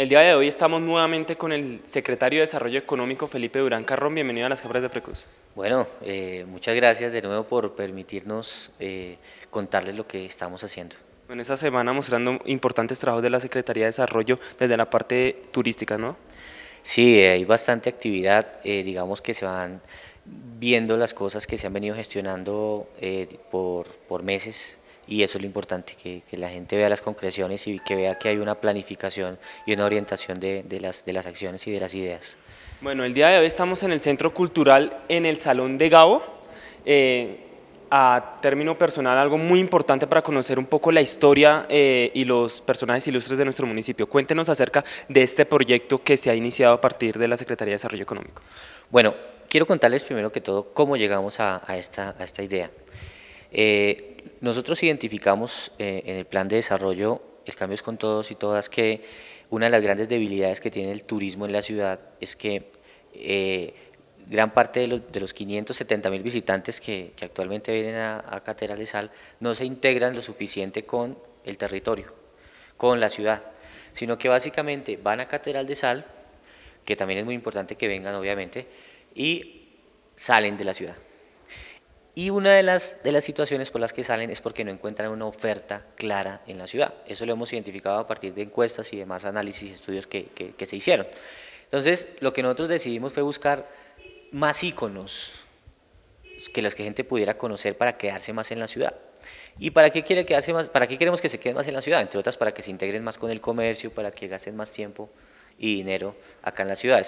El día de hoy estamos nuevamente con el secretario de Desarrollo Económico, Felipe Durán Carrón. Bienvenido a las Cámaras de Precus. Bueno, eh, muchas gracias de nuevo por permitirnos eh, contarles lo que estamos haciendo. En esta semana mostrando importantes trabajos de la Secretaría de Desarrollo desde la parte turística, ¿no? Sí, hay bastante actividad, eh, digamos que se van viendo las cosas que se han venido gestionando por, por meses, y eso es lo importante, que, la gente vea las concreciones y que vea que hay una planificación y una orientación de, las, de las acciones y de las ideas. Bueno, el día de hoy estamos en el Centro Cultural, en el Salón de Gabo. Eh, a término personal, algo muy importante para conocer un poco la historia eh, y los personajes ilustres de nuestro municipio. Cuéntenos acerca de este proyecto que se ha iniciado a partir de la Secretaría de Desarrollo Económico. Bueno, quiero contarles primero que todo cómo llegamos a, esta, esta idea. Eh, nosotros identificamos eh, en el plan de desarrollo el cambio es con todos y todas que una de las grandes debilidades que tiene el turismo en la ciudad es que eh, gran parte de los, 570 mil visitantes que, actualmente vienen a Catedral de Sal no se integran lo suficiente con el territorio, con la ciudad, sino que básicamente van a Catedral de Sal, que también es muy importante que vengan obviamente, y salen de la ciudad. Y una de las, de las situaciones por las que salen es porque no encuentran una oferta clara en la ciudad. Eso lo hemos identificado a partir de encuestas y demás análisis y estudios que, se hicieron. Entonces, lo que nosotros decidimos fue buscar más íconos que las que gente pudiera conocer para quedarse más en la ciudad. ¿Y para qué, quiere quedarse más, para qué queremos que se queden más en la ciudad? Entre otras, para que se integren más con el comercio, para que gasten más tiempo y dinero acá en la ciudad. la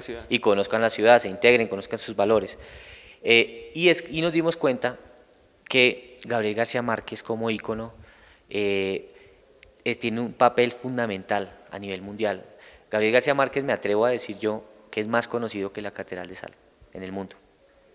ciudad. y conozcan la ciudad, se integren, conozcan sus valores. Eh, y, es, nos dimos cuenta que Gabriel García Márquez como ícono eh, eh, tiene un papel fundamental a nivel mundial. Gabriel García Márquez, me atrevo a decir yo, que es más conocido que la Catedral de Sal en el mundo.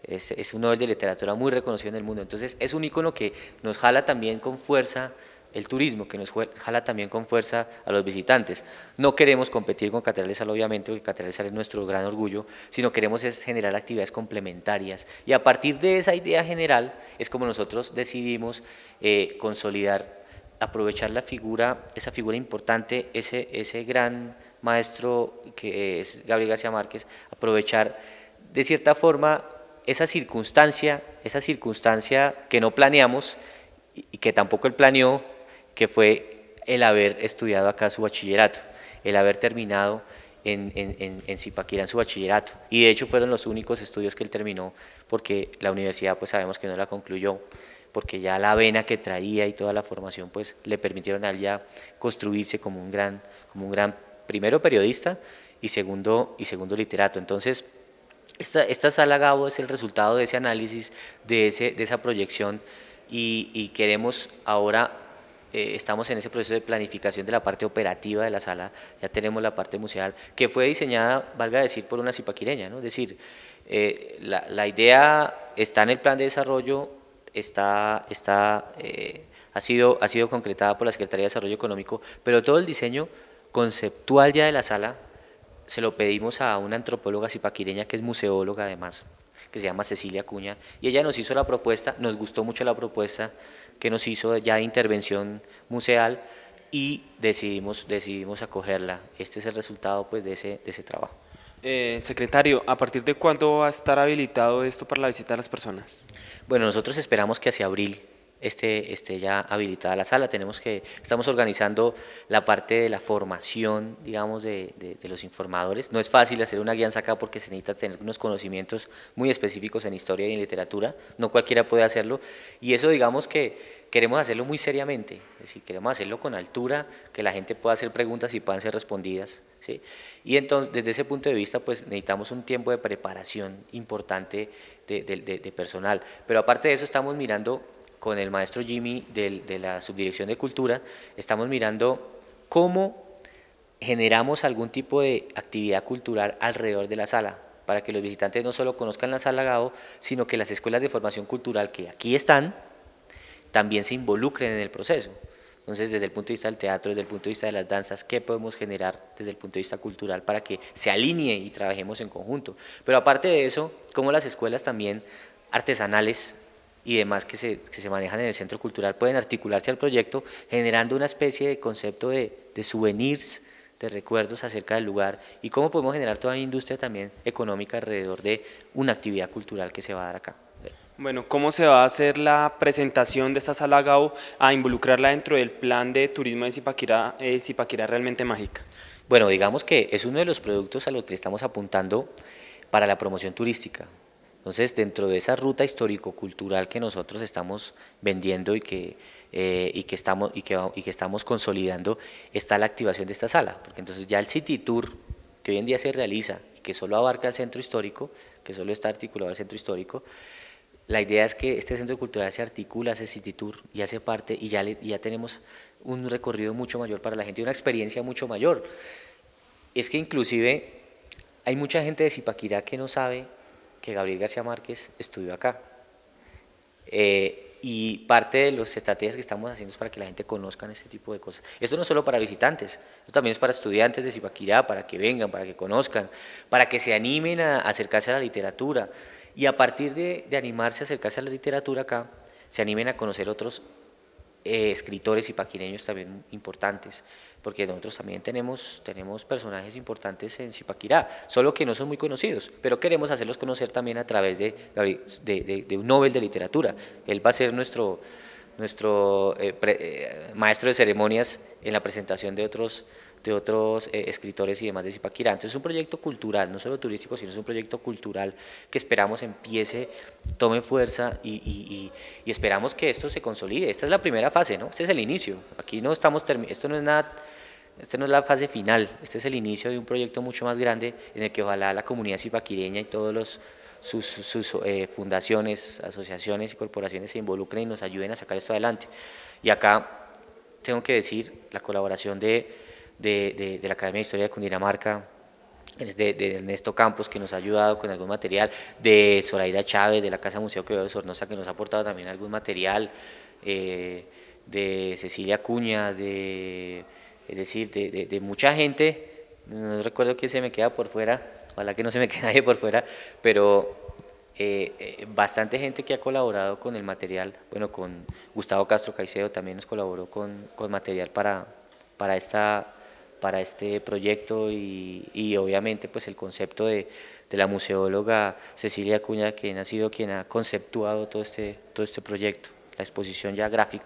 Es, es un Nobel de literatura muy reconocido en el mundo. Entonces es un ícono que nos jala también con fuerza el turismo, que nos jala también con fuerza a los visitantes. No queremos competir con Sal, obviamente, porque Sal es nuestro gran orgullo, sino queremos es generar actividades complementarias. Y a partir de esa idea general es como nosotros decidimos eh, consolidar, aprovechar la figura, esa figura importante, ese, ese gran maestro que es Gabriel García Márquez, aprovechar de cierta forma esa circunstancia, esa circunstancia que no planeamos y que tampoco él planeó, que fue el haber estudiado acá su bachillerato, el haber terminado en, en, en, su bachillerato. Y de hecho fueron los únicos estudios que él terminó, porque la universidad pues sabemos que no la concluyó, porque ya la vena que traía y toda la formación pues le permitieron a él ya construirse como un gran, como un gran primero periodista y segundo, y segundo literato. Entonces, esta, esta sala Gabo es el resultado de ese análisis, de, ese, de esa proyección y queremos ahora eh, estamos en ese proceso de planificación de la parte operativa de la sala, ya tenemos la parte museal, que fue diseñada, valga decir, por una zipaquireña, es decir, eh, la, idea está en el plan de desarrollo, eh, ha, sido, concretada por la Secretaría de Desarrollo Económico, pero todo el diseño conceptual ya de la sala se lo pedimos a una antropóloga zipaquireña que es museóloga además, que se llama Cecilia Cuña, y ella nos hizo la propuesta, nos gustó mucho la propuesta que nos hizo ya de intervención museal y decidimos, decidimos acogerla. Este es el resultado pues, de, ese, ese trabajo. Eh, secretario, ¿a partir de cuándo va a estar habilitado esto para la visita de las personas? Bueno, nosotros esperamos que hacia abril esté, este, ya habilitada la sala. Tenemos que, estamos organizando la parte de la formación, digamos, de, de, los informadores. No es fácil hacer una guianza acá porque se necesita tener unos conocimientos muy específicos en historia y en literatura. No cualquiera puede hacerlo. Y eso, digamos que queremos hacerlo muy seriamente. Es decir, queremos hacerlo con altura, que la gente pueda hacer preguntas y puedan ser respondidas. ¿sí? Y entonces, desde ese punto de vista, pues necesitamos un tiempo de preparación importante de, de personal. Pero aparte de eso, estamos mirando con el maestro Jimmy de, la Subdirección de Cultura, estamos mirando cómo generamos algún tipo de actividad cultural alrededor de la sala, para que los visitantes no solo conozcan la sala Gao, sino que las escuelas de formación cultural que aquí están también se involucren en el proceso. Entonces, desde el punto de vista del teatro, desde el punto de vista de las danzas, ¿qué podemos generar desde el punto de vista cultural para que se alinee y trabajemos en conjunto? Pero aparte de eso, cómo las escuelas también artesanales y demás que se, que se manejan en el centro cultural pueden articularse al proyecto generando una especie de concepto de, souvenirs, de recuerdos acerca del lugar y cómo podemos generar toda una industria también económica alrededor de una actividad cultural que se va a dar acá. Bueno, ¿cómo se va a hacer la presentación de esta sala GAO a involucrarla dentro del plan de turismo de eh, Zipaquirá, realmente mágica? Bueno, digamos que es uno de los productos a los que estamos apuntando para la promoción turística. Entonces, dentro de esa ruta histórico-cultural que nosotros estamos vendiendo y que, eh, y, que estamos, y, y que estamos consolidando, está la activación de esta sala, porque entonces ya el City Tour, que hoy en día se realiza y que solo abarca el centro histórico, que solo está articulado al centro histórico, la idea es que este centro cultural se articula, hace City Tour y hace parte y ya, ya tenemos un recorrido mucho mayor para la gente, y una experiencia mucho mayor. Es que inclusive hay mucha gente de Zipaquirá que no sabe que Gabriel García Márquez estudió acá. Eh, y parte de las estrategias que estamos haciendo es para que la gente conozca este tipo de cosas. Esto no es solo para visitantes, esto también es para estudiantes de Zipaquirá, para que vengan, para que conozcan, para que se animen a acercarse a la literatura. Y a partir de, de animarse a acercarse a la literatura acá, se animen a conocer otros eh, escritores paquireños también importantes, porque nosotros también tenemos, tenemos personajes importantes en Zipaquirá, solo que no son muy conocidos, pero queremos hacerlos conocer también a través de, de, un Nobel de Literatura. Él va a ser nuestro, nuestro eh, eh, maestro de ceremonias en la presentación de otros de otros eh, escritores y demás de Zipaquirá. Entonces es un proyecto cultural, no solo turístico, sino es un proyecto cultural que esperamos empiece, tome fuerza y, esperamos que esto se consolide. Esta es la primera fase, ¿no? Este es el inicio. Aquí no estamos, esto no es nada esta no es la fase final, este es el inicio de un proyecto mucho más grande en el que ojalá la comunidad zipaquireña y todos los sus, eh, fundaciones, asociaciones y corporaciones se involucren y nos ayuden a sacar esto adelante. Y acá tengo que decir la colaboración de de, de, la Academia de Historia de Cundinamarca, de, Ernesto Campos, que nos ha ayudado con algún material, de Zoraida Chávez, de la Casa Museo Quevedo Sornosa, que nos ha aportado también algún material, eh, de Cecilia Cuña, de, es decir, de, de, mucha gente, no recuerdo quién se me queda por fuera, ojalá que no se me quede nadie por fuera, pero eh, eh, bastante gente que ha colaborado con el material, bueno, con Gustavo Castro Caicedo también nos colaboró con, con material para, para esta para este proyecto y, y obviamente pues el concepto de, la museóloga Cecilia Cuña quien ha sido quien ha conceptuado todo este, todo este proyecto, la exposición ya gráfica.